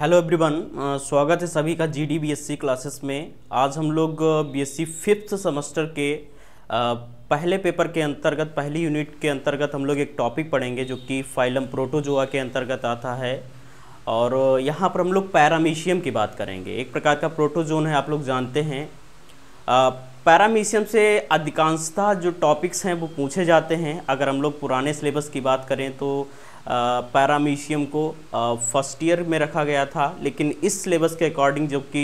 hello everyone स्वागत है सभी का G D B S C classes में आज हम लोग B S C fifth semester के पहले पेपर के अंतर्गत पहली यूनिट के अंतर्गत हम लोग एक टॉपिक पढ़ेंगे जो कि फाइलम प्रोटोजोआ के अंतर्गत आता है और यहाँ पर हम लोग पैरामीशियम की बात करेंगे एक प्रकार का प्रोटोजोन है आप लोग जानते हैं पैरामीशियम से अधिकांशता जो टॉपिक्स हैं वो पूछे जाते हैं अगर हम लोग पुराने सिलेबस की बात करें तो पैरामीशियम को फर्स्ट ईयर में रखा गया था लेकिन इस सिलेबस के अकॉर्डिंग जबकि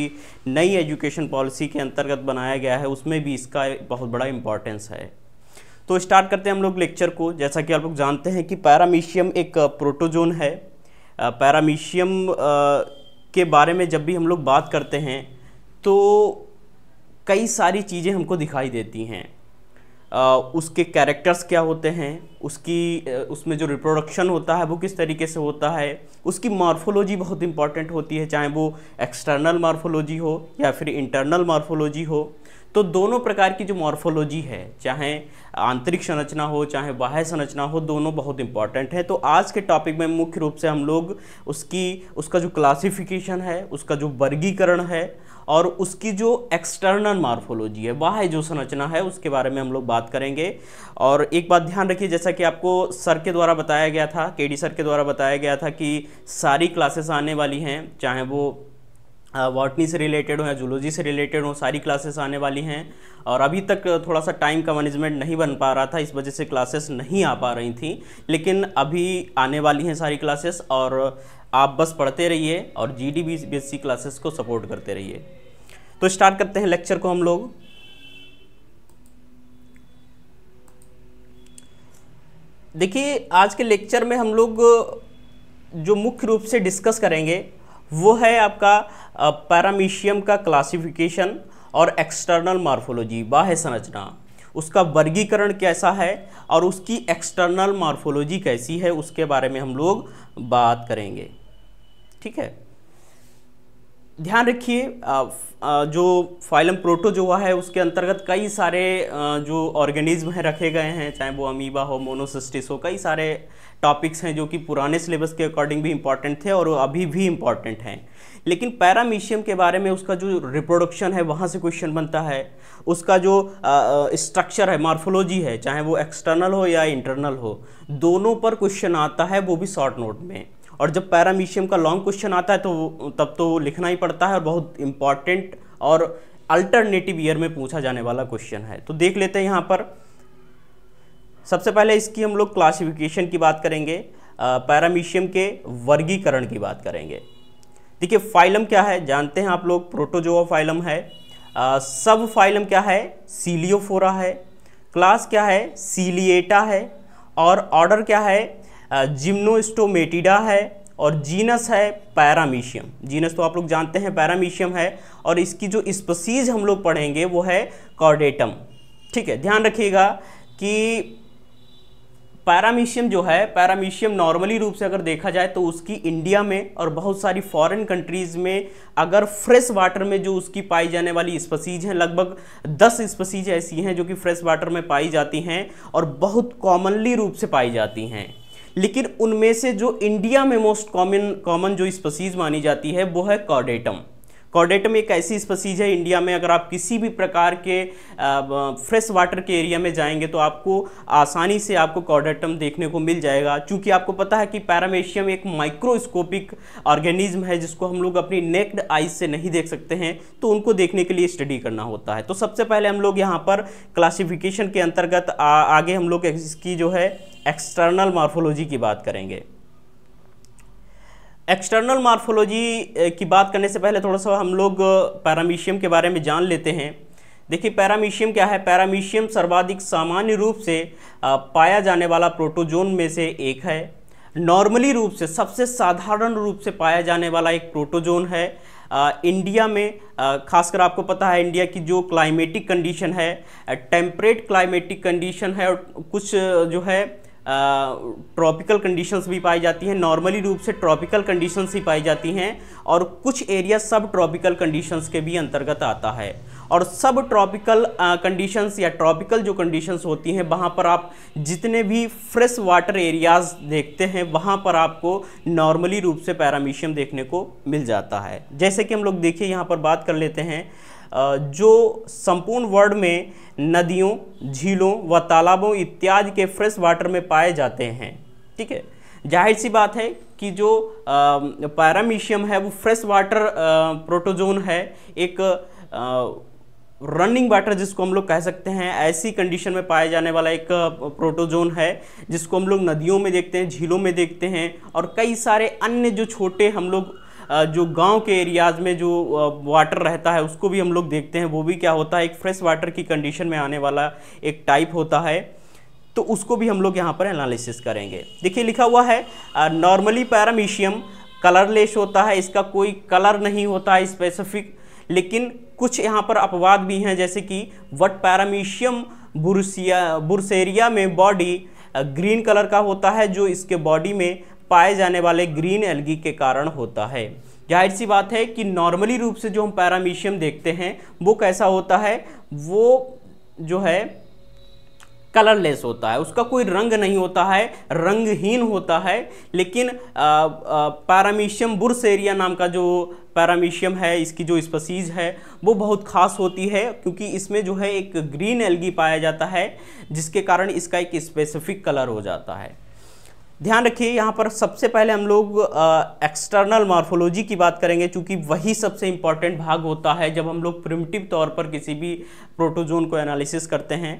नई एजुकेशन पॉलिसी के अंतर्गत बनाया गया है उसमें भी इसका बहुत बड़ा इम्पॉर्टेंस है तो स्टार्ट करते हैं हम लोग लेक्चर को जैसा कि आप लोग जानते हैं कि पैरामीशियम एक प्रोटोजोन है पैरामीशियम के बारे में जब भी हम लोग बात करते हैं तो कई सारी चीज़ें हमको दिखाई देती हैं उसके कैरेक्टर्स क्या होते हैं उसकी उसमें जो रिप्रोडक्शन होता है वो किस तरीके से होता है उसकी मार्फोलॉजी बहुत इंपॉर्टेंट होती है चाहे वो एक्सटर्नल मार्फोलॉजी हो या फिर इंटरनल मार्फोलॉजी हो तो दोनों प्रकार की जो मॉर्फोलॉजी है चाहे आंतरिक संरचना हो चाहे बाह्य संरचना हो दोनों बहुत इंपॉर्टेंट है तो आज के टॉपिक में मुख्य रूप से हम लोग उसकी उसका जो क्लासिफिकेशन है उसका जो वर्गीकरण है और उसकी जो एक्सटर्नल मार्फोलॉजी है बाह्य जो संरचना है उसके बारे में हम लोग बात करेंगे और एक बात ध्यान रखिए जैसा कि आपको सर के द्वारा बताया गया था केडी सर के द्वारा बताया गया था कि सारी क्लासेस आने वाली हैं चाहे वो बॉटनी से रिलेटेड हो या जूलॉजी से रिलेटेड हो सारी क्लासेस आने वाली हैं और अभी तक थोड़ा सा टाइम का मैनेजमेंट नहीं बन पा रहा था इस वजह से क्लासेस नहीं आ पा रही थी लेकिन अभी आने वाली हैं सारी क्लासेस और आप बस पढ़ते रहिए और G D B S C classes को सपोर्ट करते रहिए तो स्टार्ट करते हैं लेक्चर को हम लोग देखिए आज के लेक्चर में हम लोग जो मुख्य रूप से डिस्कस करेंगे वो है आपका पैरामीशियम का क्लासिफिकेशन और एक्सटर्नल मार्फोलॉजी बाह्य संरचना उसका वर्गीकरण कैसा है और उसकी एक्सटर्नल मार्फोलॉजी कैसी है उसके बारे में हम लोग बात करेंगे ठीक है ध्यान रखिए जो फाइलम प्रोटोजोआ है उसके अंतर्गत कई सारे जो ऑर्गेनिज्म हैं रखे गए हैं चाहे वो अमीबा हो मोनोसिस्टिस हो कई सारे टॉपिक्स हैं जो कि पुराने सिलेबस के अकॉर्डिंग भी इम्पॉर्टेंट थे और अभी भी इम्पॉर्टेंट हैं लेकिन पैरामीशियम के बारे में उसका जो रिप्रोडक्शन है वहाँ से क्वेश्चन बनता है उसका जो स्ट्रक्चर है मार्फोलॉजी है चाहे वो एक्सटर्नल हो या इंटरनल हो दोनों पर क्वेश्चन आता है वो भी शॉर्ट नोट में और जब पैरामीशियम का लॉन्ग क्वेश्चन आता है तो तब तो लिखना ही पड़ता है और बहुत इम्पॉर्टेंट और अल्टरनेटिव ईयर में पूछा जाने वाला क्वेश्चन है तो देख लेते हैं यहाँ पर सबसे पहले इसकी हम लोग क्लासिफिकेशन की बात करेंगे पैरामीशियम के वर्गीकरण की बात करेंगे देखिए फाइलम क्या है जानते हैं आप लोग प्रोटोजोआ फाइलम है आ, सब फाइलम क्या है सीलियोफोरा है क्लास क्या है सीलिएटा है और ऑर्डर क्या है जिम्नोस्टोमेटिडा है और जीनस है पैरामीशियम जीनस तो आप लोग जानते हैं पैरामीशियम है और इसकी जो स्पसीज हम लोग पढ़ेंगे वो है कॉर्डेटम ठीक है ध्यान रखिएगा कि पैरामीशियम जो है पैरामीशियम नॉर्मली रूप से अगर देखा जाए तो उसकी इंडिया में और बहुत सारी फॉरेन कंट्रीज़ में अगर फ्रेश वाटर में जो उसकी पाई जाने वाली स्पसीज हैं लगभग दस स्पसीज ऐसी हैं जो कि फ्रेश वाटर में पाई जाती हैं और बहुत कॉमनली रूप से पाई जाती हैं लेकिन उनमें से जो इंडिया में मोस्ट कॉमन कॉमन जो स्पसीज मानी जाती है वो है कॉडेटम कॉर्डेटम एक ऐसी स्पसीज है इंडिया में अगर आप किसी भी प्रकार के फ्रेश वाटर के एरिया में जाएंगे तो आपको आसानी से आपको कॉर्डेटम देखने को मिल जाएगा चूँकि आपको पता है कि पैरामेशियम एक माइक्रोस्कोपिक ऑर्गेनिज्म है जिसको हम लोग अपनी नेक्ड आइज से नहीं देख सकते हैं तो उनको देखने के लिए स्टडी करना होता है तो सबसे पहले हम लोग यहाँ पर क्लासिफिकेशन के अंतर्गत आ, आगे हम लोग इसकी जो है एक्सटर्नल मार्फोलॉजी की बात करेंगे एक्सटर्नल मार्फोलॉजी की बात करने से पहले थोड़ा सा हम लोग पैरामीशियम के बारे में जान लेते हैं देखिए पैरामीशियम क्या है पैरामीशियम सर्वाधिक सामान्य रूप से पाया जाने वाला प्रोटोजोन में से एक है नॉर्मली रूप से सबसे साधारण रूप से पाया जाने वाला एक प्रोटोजोन है आ, इंडिया में खासकर आपको पता है इंडिया की जो क्लाइमेटिक कंडीशन है टेम्परेट क्लाइमेटिक कंडीशन है और कुछ जो है ट्रॉपिकल कंडीशंस भी पाई जाती हैं नॉर्मली रूप से ट्रॉपिकल कंडीशंस ही पाई जाती हैं और कुछ एरिया सब ट्रॉपिकल कंडीशंस के भी अंतर्गत आता है और सब ट्रॉपिकल कंडीशंस या ट्रॉपिकल जो कंडीशंस होती हैं वहाँ पर आप जितने भी फ्रेश वाटर एरियाज देखते हैं वहाँ पर आपको नॉर्मली रूप से पैरामीशियम देखने को मिल जाता है जैसे कि हम लोग देखिए यहाँ पर बात कर लेते हैं जो संपूर्ण वर्ल्ड में नदियों झीलों व तालाबों इत्यादि के फ्रेश वाटर में पाए जाते हैं ठीक है जाहिर सी बात है कि जो पैरामीशियम है वो फ्रेश वाटर प्रोटोजोन है एक रनिंग वाटर जिसको हम लोग कह सकते हैं ऐसी कंडीशन में पाया जाने वाला एक प्रोटोजोन है जिसको हम लोग नदियों में देखते हैं झीलों में देखते हैं और कई सारे अन्य जो छोटे हम लोग जो गांव के एरियाज़ में जो वाटर रहता है उसको भी हम लोग देखते हैं वो भी क्या होता है एक फ्रेश वाटर की कंडीशन में आने वाला एक टाइप होता है तो उसको भी हम लोग यहाँ पर एनालिसिस करेंगे देखिए लिखा हुआ है नॉर्मली पैरामीशियम कलरलेस होता है इसका कोई कलर नहीं होता है स्पेसिफिक लेकिन कुछ यहाँ पर अपवाद भी हैं जैसे कि वट पैरामीशियम बुरसिया बुरसेरिया में बॉडी ग्रीन कलर का होता है जो इसके बॉडी में पाए जाने वाले ग्रीन एलगी के कारण होता है जाहिर सी बात है कि नॉर्मली रूप से जो हम पैरामीशियम देखते हैं वो कैसा होता है वो जो है कलरलेस होता है उसका कोई रंग नहीं होता है रंगहीन होता है लेकिन पैरामीशियम बुर्स एरिया नाम का जो पैरामीशियम है इसकी जो स्पसीज है वो बहुत ख़ास होती है क्योंकि इसमें जो है एक ग्रीन एलगी पाया जाता है जिसके कारण इसका एक स्पेसिफिक कलर हो जाता है ध्यान रखिए यहाँ पर सबसे पहले हम लोग एक्सटर्नल मॉर्फोलॉजी की बात करेंगे क्योंकि वही सबसे इम्पॉर्टेंट भाग होता है जब हम लोग प्रिमिटिव तौर पर किसी भी प्रोटोजोन को एनालिसिस करते हैं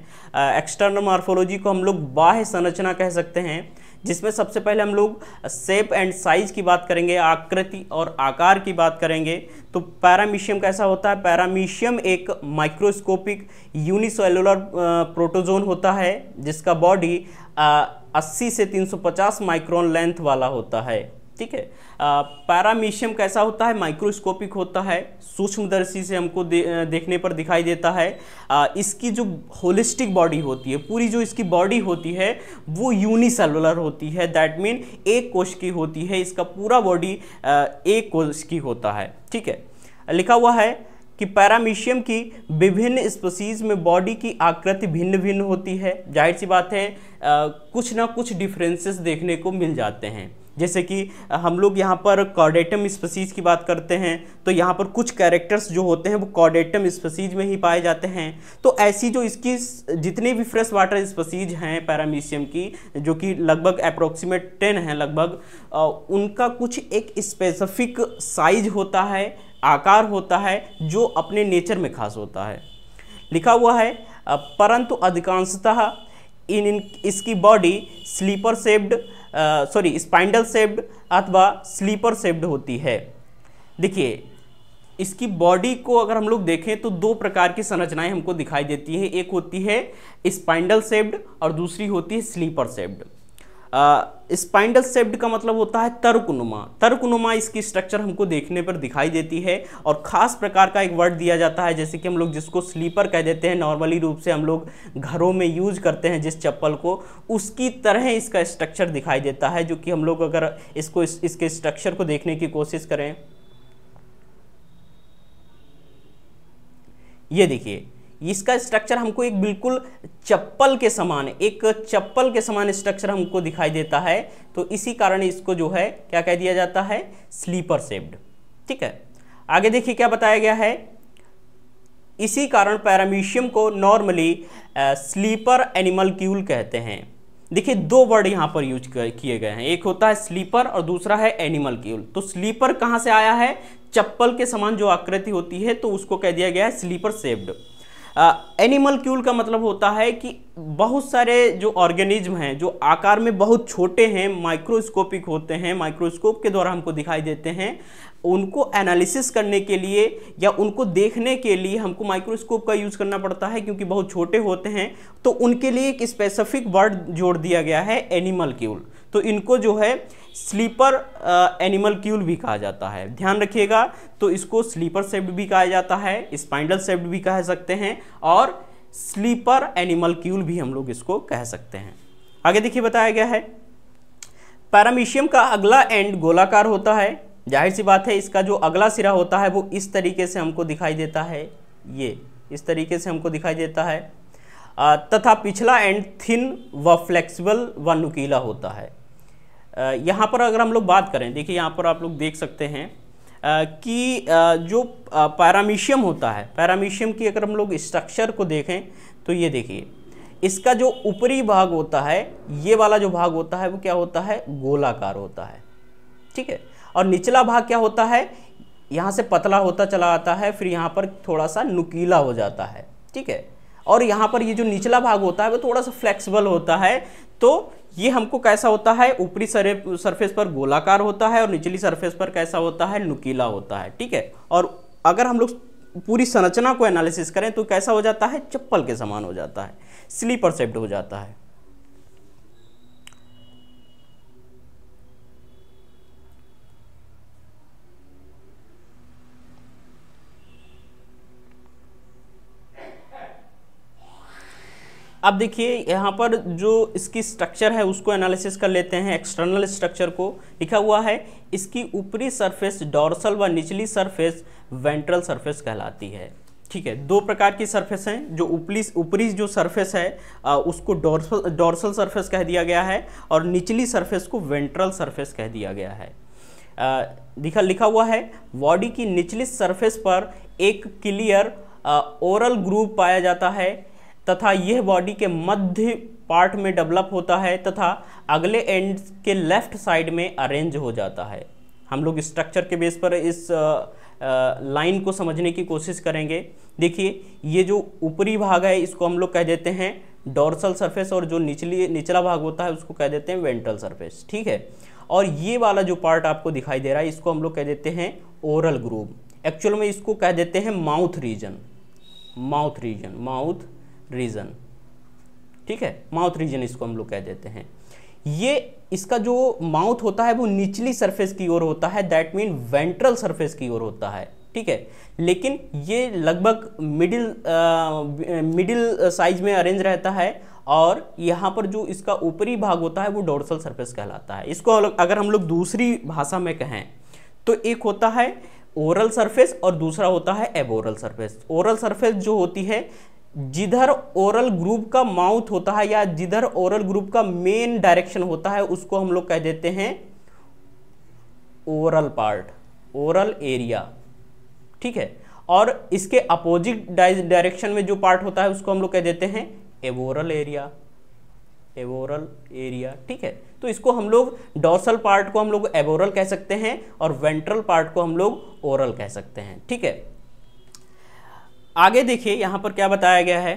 एक्सटर्नल मॉर्फोलॉजी को हम लोग बाह्य संरचना कह सकते हैं जिसमें सबसे पहले हम लोग सेप एंड साइज की बात करेंगे आकृति और आकार की बात करेंगे तो पैरामीशियम कैसा होता है पैरामीशियम एक माइक्रोस्कोपिक यूनिसेलुलर प्रोटोजोन होता है जिसका बॉडी अस्सी से 350 माइक्रोन लेंथ वाला होता है ठीक है पैरामीशियम कैसा होता है माइक्रोस्कोपिक होता है सूक्ष्मदर्शी से हमको दे, देखने पर दिखाई देता है आ, इसकी जो होलिस्टिक बॉडी होती है पूरी जो इसकी बॉडी होती है वो यूनिसेलुलर होती है दैट मीन एक कोश की होती है इसका पूरा बॉडी एक कोश की होता है ठीक है लिखा हुआ है कि पैरामीशियम की विभिन्न स्पीसीज में बॉडी की आकृति भिन्न भिन्न होती है जाहिर सी बात है आ, कुछ ना कुछ डिफरेंसेस देखने को मिल जाते हैं जैसे कि हम लोग यहाँ पर कॉडेटम स्पसीज की बात करते हैं तो यहाँ पर कुछ कैरेक्टर्स जो होते हैं वो कॉडेटम स्पसीज में ही पाए जाते हैं तो ऐसी जो इसकी जितनी भी फ्रेश वाटर स्पसीज हैं पैरामीशियम की जो कि लगभग अप्रोक्सीमेट टेन हैं लगभग उनका कुछ एक स्पेसिफिक साइज होता है आकार होता है जो अपने नेचर में खास होता है लिखा हुआ है परंतु अधिकांशतः इन, इन इसकी body slipper shaped sorry spindle shaped अथवा स्लीपर शेप्ड होती है देखिए इसकी बॉडी को अगर हम लोग देखें तो दो प्रकार की संरचनाएं हमको दिखाई देती है एक होती है स्पाइंडल सेव्ड और दूसरी होती है स्लीपर शेप्ड स्पाइंडल सेप्ड का मतलब होता है तर्कनुमा तर्कनुमा इसकी स्ट्रक्चर हमको देखने पर दिखाई देती है और ख़ास प्रकार का एक वर्ड दिया जाता है जैसे कि हम लोग जिसको स्लीपर कह देते हैं नॉर्मली रूप से हम लोग घरों में यूज करते हैं जिस चप्पल को उसकी तरह इसका स्ट्रक्चर दिखाई देता है जो कि हम लोग अगर इसको इस, इसके स्ट्रक्चर को देखने की कोशिश करें ये देखिए इसका स्ट्रक्चर हमको एक बिल्कुल चप्पल के समान एक चप्पल के समान स्ट्रक्चर हमको दिखाई देता है तो इसी कारण इसको जो है क्या कह दिया जाता है स्लीपर सेप्ड ठीक है आगे देखिए क्या बताया गया है इसी कारण पैरामीशियम को नॉर्मली स्लीपर एनिमल क्यूल कहते हैं देखिए दो वर्ड यहाँ पर यूज किए गए हैं एक होता है स्लीपर और दूसरा है एनिमल क्यूल तो स्लीपर कहाँ से आया है चप्पल के समान जो आकृति होती है तो उसको कह दिया गया है स्लीपर सेव्ड एनिमल क्यूल का मतलब होता है कि बहुत सारे जो ऑर्गेनिज्म हैं जो आकार में बहुत छोटे हैं माइक्रोस्कोपिक होते हैं माइक्रोस्कोप के द्वारा हमको दिखाई देते हैं उनको एनालिसिस करने के लिए या उनको देखने के लिए हमको माइक्रोस्कोप का यूज़ करना पड़ता है क्योंकि बहुत छोटे होते हैं तो उनके लिए एक स्पेसिफिक वर्ड जोड़ दिया गया है एनिमल क्यूल तो इनको जो है स्लीपर एनिमल क्यूल भी कहा जाता है ध्यान रखिएगा तो इसको स्लीपर सेप्ट भी कहा जाता है स्पाइंडल सेप्ट भी कह सकते हैं और स्लीपर एनिमल क्यूल भी हम लोग इसको कह सकते हैं आगे देखिए बताया गया है पैरामीशियम का अगला एंड गोलाकार होता है जाहिर सी बात है इसका जो अगला सिरा होता है वो इस तरीके से हमको दिखाई देता है ये इस तरीके से हमको दिखाई देता है तथा पिछला एंड थिन व फ्लेक्सिबल व नुकीला होता है यहाँ पर अगर हम लोग बात करें देखिए यहाँ पर आप लोग देख सकते हैं कि जो पैरामीशियम होता है पैरामीशियम की अगर हम लोग स्ट्रक्चर को देखें तो ये देखिए इसका जो ऊपरी भाग होता है ये वाला जो भाग होता है वो क्या होता है गोलाकार होता है ठीक है और निचला भाग क्या होता है यहाँ से पतला होता चला आता है फिर यहाँ पर थोड़ा सा नुकीला हो जाता है ठीक है और यहाँ पर ये जो निचला भाग होता है वो थोड़ा सा फ्लेक्सिबल होता है तो ये हमको कैसा होता है ऊपरी सरफेस पर गोलाकार होता है और निचली सरफेस पर कैसा होता है नुकीला होता है ठीक है और अगर हम लोग पूरी संरचना को एनालिसिस करें तो कैसा हो जाता है चप्पल के समान हो जाता है स्लीपर सेप्ट हो जाता है अब देखिए यहाँ पर जो इसकी स्ट्रक्चर है उसको एनालिसिस कर लेते हैं एक्सटर्नल स्ट्रक्चर को लिखा हुआ है इसकी ऊपरी सरफेस डॉर्सल व निचली सरफेस वेंट्रल सरफेस कहलाती है ठीक है दो प्रकार की सरफेस हैं जो ऊपरी ऊपरी जो सरफेस है आ, उसको डॉर्सल डॉर्सल सरफेस कह दिया गया है और निचली सरफेस को वेंट्रल सरफेस कह दिया गया है लिखा लिखा हुआ है बॉडी की निचली सरफेस पर एक क्लियर ओरल ग्रूव पाया जाता है तथा यह बॉडी के मध्य पार्ट में डेवलप होता है तथा अगले एंड के लेफ्ट साइड में अरेंज हो जाता है हम लोग स्ट्रक्चर के बेस पर इस लाइन को समझने की कोशिश करेंगे देखिए ये जो ऊपरी भाग है इसको हम लोग कह देते हैं डोर्सल सरफेस और जो निचली निचला भाग होता है उसको कह देते हैं वेंट्रल सरफेस ठीक है और ये वाला जो पार्ट आपको दिखाई दे रहा है इसको हम लोग कह देते हैं ओरल ग्रूव एक्चुअल में इसको कह देते हैं mouth region mouth region mouth region ठीक है माउथ रीजन इसको हम लोग कह देते हैं ये इसका जो माउथ होता है वो निचली सरफेस की ओर होता है दैट मीन वेंट्रल सरफेस की ओर होता है ठीक है लेकिन ये लगभग मिडिल मिडिल साइज में अरेंज रहता है और यहाँ पर जो इसका ऊपरी भाग होता है वो डोर्सल सरफेस कहलाता है इसको अगर हम लोग दूसरी भाषा में कहें तो एक होता है ओरल सरफेस और दूसरा होता है एबोरल सरफेस ओरल सरफेस जो होती है जिधर ओरल ग्रुप का माउथ होता है या जिधर ओरल ग्रुप का मेन डायरेक्शन होता है उसको हम लोग कह देते हैं ओरल पार्ट ओरल एरिया ठीक है और इसके अपोजिट डायरेक्शन में जो पार्ट होता है उसको हम लोग कह देते हैं एवोरल एरिया एवोरल एरिया ठीक है तो इसको हम लोग डॉर्सल पार्ट को हम लोग एवोरल कह सकते हैं और वेंट्रल पार्ट को हम लोग ओरल कह सकते हैं ठीक है आगे देखिए यहां पर क्या बताया गया है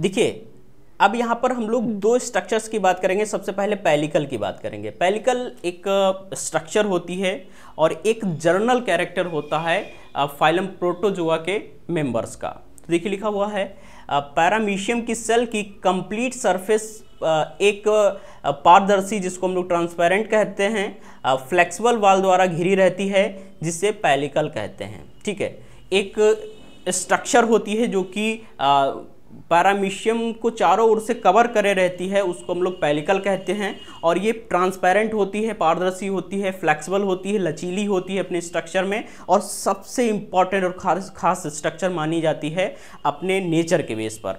देखिए अब यहां पर हम लोग दो स्ट्रक्चर्स की बात करेंगे सबसे पहले पैलिकल की बात करेंगे पैलिकल एक स्ट्रक्चर होती है और एक जर्नल कैरेक्टर होता है फाइलम प्रोटोजोआ के मेंबर्स का तो देखिए लिखा हुआ है पैरामीशियम की सेल की कंप्लीट सरफेस एक पारदर्शी जिसको हम लोग ट्रांसपेरेंट कहते हैं फ्लेक्सिबल वाल द्वारा घिरी रहती है जिसे पैलिकल कहते हैं ठीक है एक स्ट्रक्चर होती है जो कि पैरामीशियम को चारों ओर से कवर करे रहती है उसको हम लोग पैलिकल कहते हैं और ये ट्रांसपेरेंट होती है पारदर्शी होती है फ्लेक्सिबल होती है लचीली होती है अपने स्ट्रक्चर में और सबसे इम्पॉर्टेंट और खास खास स्ट्रक्चर मानी जाती है अपने नेचर के बेस पर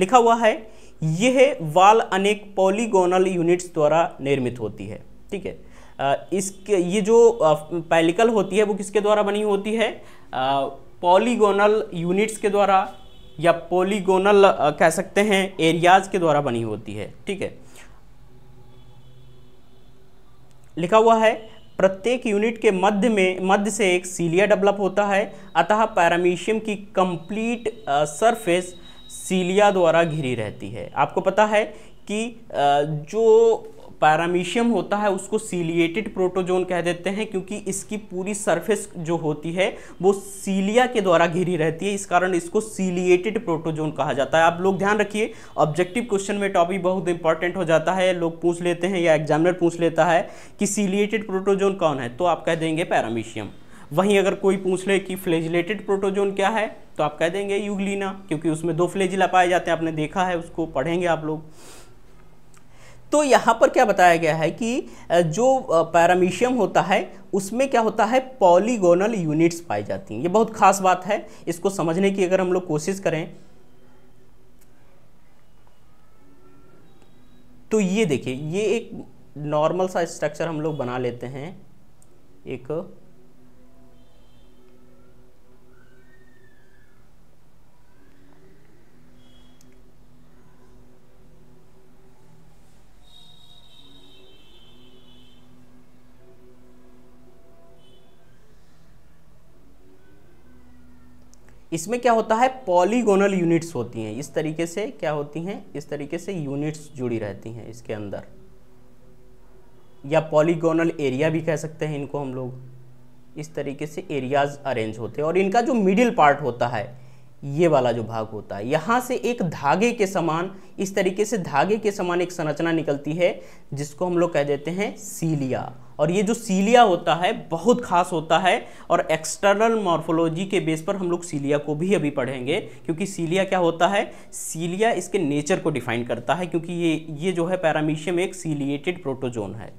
लिखा हुआ है यह वाल अनेक पॉलीगोनल यूनिट्स द्वारा निर्मित होती है ठीक है इसके ये जो पैलिकल होती है वो किसके द्वारा बनी होती है पॉलीगोनल यूनिट्स के द्वारा या पॉलीगोनल कह सकते हैं एरियाज के द्वारा बनी होती है ठीक है लिखा हुआ है प्रत्येक यूनिट के मध्य में मध्य से एक सीलिया डेवलप होता है अतः पैरामीशियम की कंप्लीट सरफेस सीलिया द्वारा घिरी रहती है आपको पता है कि जो पैरामीशियम होता है उसको सीलिएटेड प्रोटोजोन कह देते हैं क्योंकि इसकी पूरी सरफेस जो होती है वो सीलिया के द्वारा घिरी रहती है इस कारण इसको सीलिएटेड प्रोटोजोन कहा जाता है आप लोग ध्यान रखिए ऑब्जेक्टिव क्वेश्चन में टॉपिक बहुत इंपॉर्टेंट हो जाता है लोग पूछ लेते हैं या एग्जामिनर पूछ लेता है कि सीलिएटेड प्रोटोजोन कौन है तो आप कह देंगे पैरामीशियम वहीं अगर कोई पूछ ले कि फ्लेजलेटेड प्रोटोजोन क्या है तो आप कह देंगे युगलीना क्योंकि उसमें दो फ्लेजिला पाए जाते हैं आपने देखा है उसको पढ़ेंगे आप लोग तो यहाँ पर क्या बताया गया है कि जो पैरामीशियम होता है उसमें क्या होता है पॉलीगोनल यूनिट्स पाई जाती हैं ये बहुत खास बात है इसको समझने की अगर हम लोग कोशिश करें तो ये देखिए ये एक नॉर्मल सा स्ट्रक्चर हम लोग बना लेते हैं एक इसमें क्या होता है पॉलीगोनल यूनिट्स होती हैं इस तरीके से क्या होती हैं इस तरीके से यूनिट्स जुड़ी रहती हैं इसके अंदर या पॉलीगोनल एरिया भी कह सकते हैं इनको हम लोग इस तरीके से एरियाज अरेंज होते हैं और इनका जो मिडिल पार्ट होता है ये वाला जो भाग होता है यहाँ से एक धागे के समान इस तरीके से धागे के समान एक संरचना निकलती है जिसको हम लोग कह देते हैं सीलिया और ये जो सीलिया होता है बहुत खास होता है और एक्सटर्नल मॉर्फोलॉजी के बेस पर हम लोग सीलिया को भी अभी पढ़ेंगे क्योंकि सीलिया क्या होता है सीलिया इसके नेचर को डिफाइन करता है क्योंकि ये ये जो है पैरामीशियम एक सीलिएटेड प्रोटोजोन है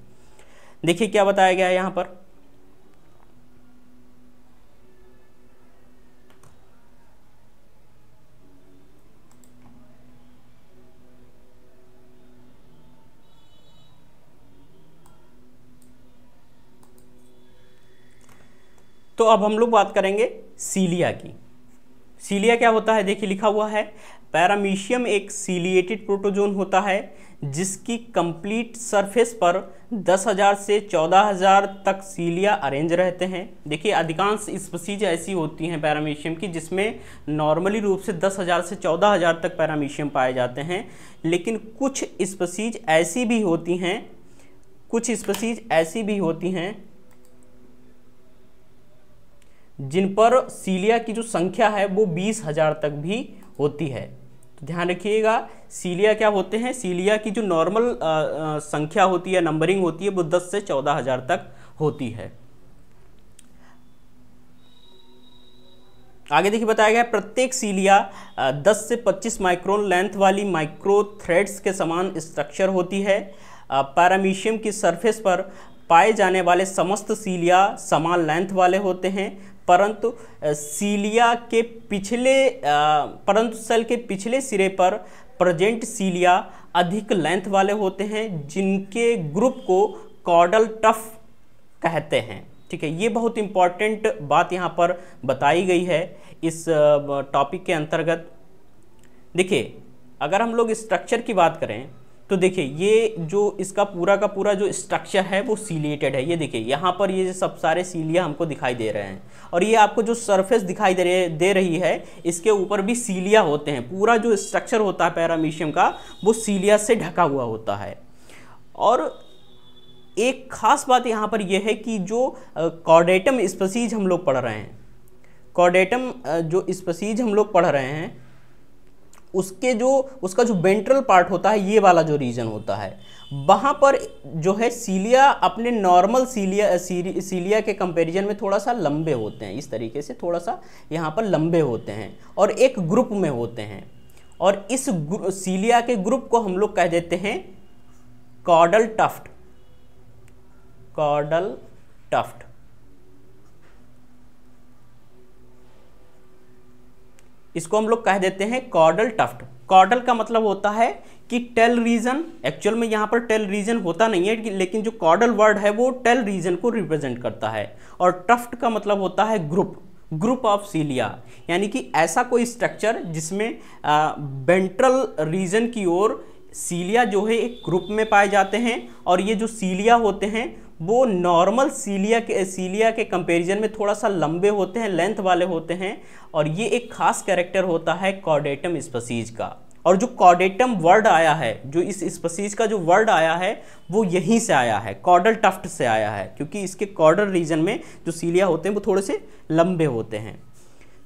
देखिए क्या बताया गया है यहाँ पर तो अब हम लोग बात करेंगे सीलिया की सीलिया क्या होता है देखिए लिखा हुआ है पैरामीशियम एक सीलिएटेड प्रोटोजोन होता है जिसकी कंप्लीट सरफेस पर 10,000 से 14,000 तक सीलिया अरेंज रहते हैं देखिए अधिकांश स्पसीज ऐसी होती हैं पैरामीशियम की जिसमें नॉर्मली रूप से 10,000 से 14,000 तक पैरामीशियम पाए जाते हैं लेकिन कुछ स्पसीज ऐसी भी होती हैं कुछ स्पसीज ऐसी भी होती हैं जिन पर सीलिया की जो संख्या है वो बीस हजार तक भी होती है तो ध्यान रखिएगा सीलिया क्या होते हैं सीलिया की जो नॉर्मल संख्या होती है नंबरिंग होती है वो दस से चौदह हजार तक होती है आगे देखिए बताया गया प्रत्येक सीलिया 10 से 25 माइक्रोन लेंथ वाली माइक्रो थ्रेड्स के समान स्ट्रक्चर होती है पैरामीशियम की सरफेस पर पाए जाने वाले समस्त सीलिया समान लेंथ वाले होते हैं परंतु सीलिया के पिछले परंतु सेल के पिछले सिरे पर प्रेजेंट सीलिया अधिक लेंथ वाले होते हैं जिनके ग्रुप को कॉडल टफ कहते हैं ठीक है ये बहुत इम्पॉर्टेंट बात यहाँ पर बताई गई है इस टॉपिक के अंतर्गत देखिए अगर हम लोग स्ट्रक्चर की बात करें तो देखिए ये जो इसका पूरा का पूरा जो स्ट्रक्चर है वो सीलिएटेड है ये देखिए यहाँ पर ये सब सारे सीलिया हमको दिखाई दे रहे हैं और ये आपको जो सरफेस दिखाई दे दे रही है इसके ऊपर भी सीलिया होते हैं पूरा जो स्ट्रक्चर होता है पैरामीशियम का वो सीलिया से ढका हुआ होता है और एक खास बात यहाँ पर यह है कि जो कॉर्डेटम स्पसीज हम लोग पढ़ रहे हैं कॉर्डेटम जो स्पसीज हम लोग पढ़ रहे हैं उसके जो उसका जो वेंट्रल पार्ट होता है ये वाला जो रीजन होता है वहाँ पर जो है सीलिया अपने नॉर्मल सीलिया सी सीलिया के कंपैरिजन में थोड़ा सा लंबे होते हैं इस तरीके से थोड़ा सा यहाँ पर लंबे होते हैं और एक ग्रुप में होते हैं और इस सीलिया के ग्रुप को हम लोग कह देते हैं कॉडल टफ्ट कॉडल टफ्ट इसको हम लोग कह देते हैं कॉर्डल टफ्ट कॉर्डल का मतलब होता है कि टेल रीजन एक्चुअल में यहाँ पर टेल रीजन होता नहीं है लेकिन जो कॉर्डल वर्ड है वो टेल रीजन को रिप्रेजेंट करता है और टफ्ट का मतलब होता है ग्रुप ग्रुप ऑफ सीलिया यानी कि ऐसा कोई स्ट्रक्चर जिसमें वेंट्रल रीजन की ओर सीलिया जो है एक ग्रुप में पाए जाते हैं और ये जो सीलिया होते हैं वो नॉर्मल सीलिया के सीलिया के कंपैरिजन में थोड़ा सा लंबे होते हैं लेंथ वाले होते हैं और ये एक खास कैरेक्टर होता है कॉडेटम स्पसीज का और जो कॉडेटम वर्ड आया है जो इस स्पसीज का जो वर्ड आया है वो यहीं से आया है कॉर्डल टफ्ट से आया है क्योंकि इसके कॉर्डल रीजन में जो सीलिया होते हैं वो थोड़े से लंबे होते हैं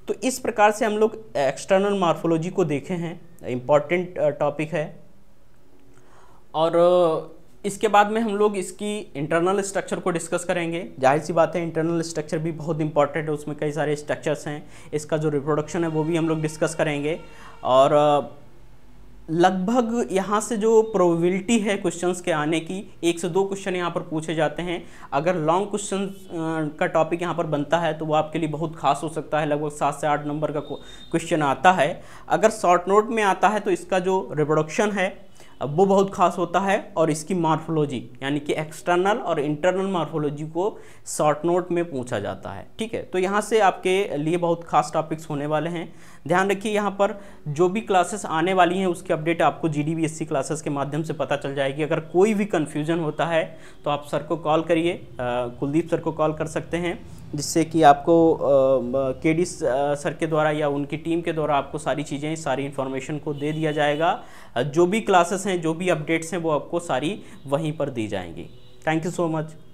तो इस प्रकार से हम लोग एक्सटर्नल मार्फोलॉजी को देखे हैं इम्पॉर्टेंट टॉपिक है और इसके बाद में हम लोग इसकी इंटरनल स्ट्रक्चर को डिस्कस करेंगे जाहिर सी बात है इंटरनल स्ट्रक्चर भी बहुत इंपॉर्टेंट है उसमें कई सारे स्ट्रक्चर्स हैं इसका जो रिप्रोडक्शन है वो भी हम लोग डिस्कस करेंगे और लगभग यहाँ से जो प्रोबेबिलिटी है क्वेश्चंस के आने की एक से दो क्वेश्चन यहाँ पर पूछे जाते हैं अगर लॉन्ग क्वेश्चन का टॉपिक यहाँ पर बनता है तो वो आपके लिए बहुत खास हो सकता है लगभग सात से आठ नंबर का क्वेश्चन आता है अगर शॉर्ट नोट में आता है तो इसका जो रिप्रोडक्शन है वो बहुत खास होता है और इसकी मार्फोलॉजी यानी कि एक्सटर्नल और इंटरनल मार्फोलॉजी को शॉर्ट नोट में पूछा जाता है ठीक है तो यहाँ से आपके लिए बहुत खास टॉपिक्स होने वाले हैं ध्यान रखिए यहाँ पर जो भी क्लासेस आने वाली हैं उसकी अपडेट आपको जी डी क्लासेस के माध्यम से पता चल जाएगी अगर कोई भी कन्फ्यूज़न होता है तो आप सर को कॉल करिए कुलदीप सर को कॉल कर सकते हैं जिससे कि आपको के डी सर के द्वारा या उनकी टीम के द्वारा आपको सारी चीज़ें सारी इन्फॉर्मेशन को दे दिया जाएगा जो भी क्लासेस हैं जो भी अपडेट्स हैं वो आपको सारी वहीं पर दी जाएंगी थैंक यू सो मच